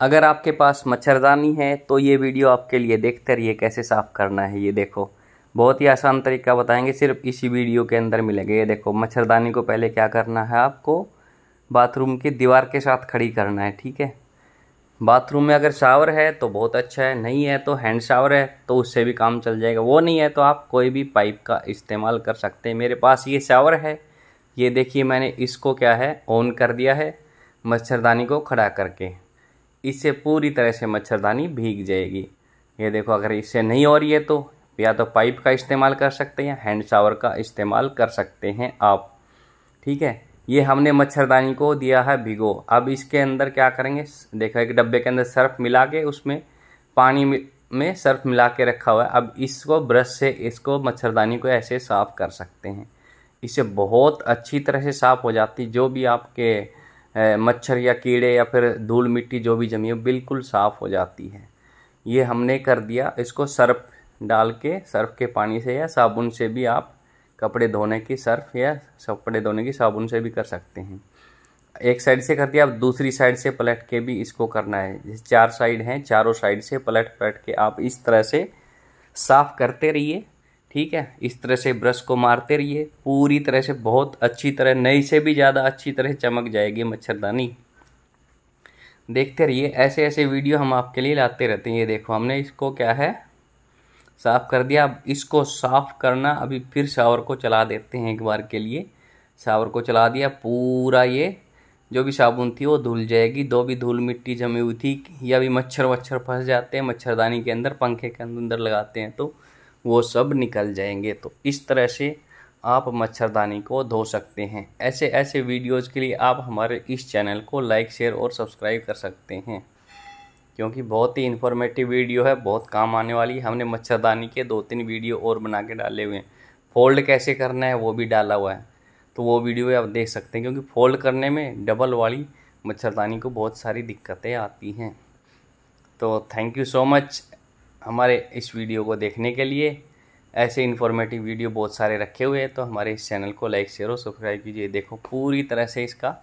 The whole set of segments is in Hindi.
अगर आपके पास मच्छरदानी है तो ये वीडियो आपके लिए देखते रहिए कैसे साफ़ करना है ये देखो बहुत ही आसान तरीका बताएंगे सिर्फ इसी वीडियो के अंदर मिलेंगे ये देखो मच्छरदानी को पहले क्या करना है आपको बाथरूम की दीवार के साथ खड़ी करना है ठीक है बाथरूम में अगर शावर है तो बहुत अच्छा है नहीं है तो हैंड शावर है तो उससे भी काम चल जाएगा वो नहीं है तो आप कोई भी पाइप का इस्तेमाल कर सकते हैं मेरे पास ये शावर है ये देखिए मैंने इसको क्या है ऑन कर दिया है मच्छरदानी को खड़ा करके इससे पूरी तरह से मच्छरदानी भीग जाएगी ये देखो अगर इससे नहीं हो रही है तो या तो पाइप का इस्तेमाल कर सकते हैं या हैंड शावर का इस्तेमाल कर सकते हैं आप ठीक है ये हमने मच्छरदानी को दिया है भिगो अब इसके अंदर क्या करेंगे देखो एक डब्बे के अंदर सर्फ मिला के उसमें पानी में सर्फ मिला के रखा हुआ है अब इसको ब्रश से इसको मच्छरदानी को ऐसे साफ़ कर सकते हैं इसे बहुत अच्छी तरह से साफ़ हो जाती जो भी आपके मच्छर या कीड़े या फिर धूल मिट्टी जो भी जमी हो बिल्कुल साफ़ हो जाती है ये हमने कर दिया इसको सर्फ डाल के सर्फ के पानी से या साबुन से भी आप कपड़े धोने की सर्फ या कपड़े धोने की साबुन से भी कर सकते हैं एक साइड से कर दिया आप दूसरी साइड से पलट के भी इसको करना है चार साइड हैं चारों साइड से पलट पलट के आप इस तरह से साफ़ करते रहिए ठीक है इस तरह से ब्रश को मारते रहिए पूरी तरह से बहुत अच्छी तरह नई से भी ज़्यादा अच्छी तरह चमक जाएगी मच्छरदानी देखते रहिए ऐसे ऐसे वीडियो हम आपके लिए लाते रहते हैं ये देखो हमने इसको क्या है साफ़ कर दिया अब इसको साफ़ करना अभी फिर शावर को चला देते हैं एक बार के लिए शावर को चला दिया पूरा ये जो भी साबुन थी वो धुल जाएगी दो भी धूल मिट्टी जमी हुई थी या भी मच्छर वच्छर फंस जाते हैं मच्छरदानी के अंदर पंखे के अंदर लगाते हैं तो वो सब निकल जाएंगे तो इस तरह से आप मच्छरदानी को धो सकते हैं ऐसे ऐसे वीडियोज़ के लिए आप हमारे इस चैनल को लाइक शेयर और सब्सक्राइब कर सकते हैं क्योंकि बहुत ही इन्फॉर्मेटिव वीडियो है बहुत काम आने वाली है हमने मच्छरदानी के दो तीन वीडियो और बना के डाले हुए हैं फोल्ड कैसे करना है वो भी डाला हुआ है तो वो वीडियो आप देख सकते हैं क्योंकि फोल्ड करने में डबल वाली मच्छरदानी को बहुत सारी दिक्कतें आती हैं तो थैंक यू सो मच हमारे इस वीडियो को देखने के लिए ऐसे इन्फॉर्मेटिव वीडियो बहुत सारे रखे हुए हैं तो हमारे इस चैनल को लाइक शेयर और सब्सक्राइब कीजिए देखो पूरी तरह से इसका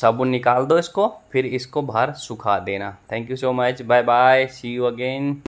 साबुन निकाल दो इसको फिर इसको बाहर सुखा देना thank you so much bye bye see you again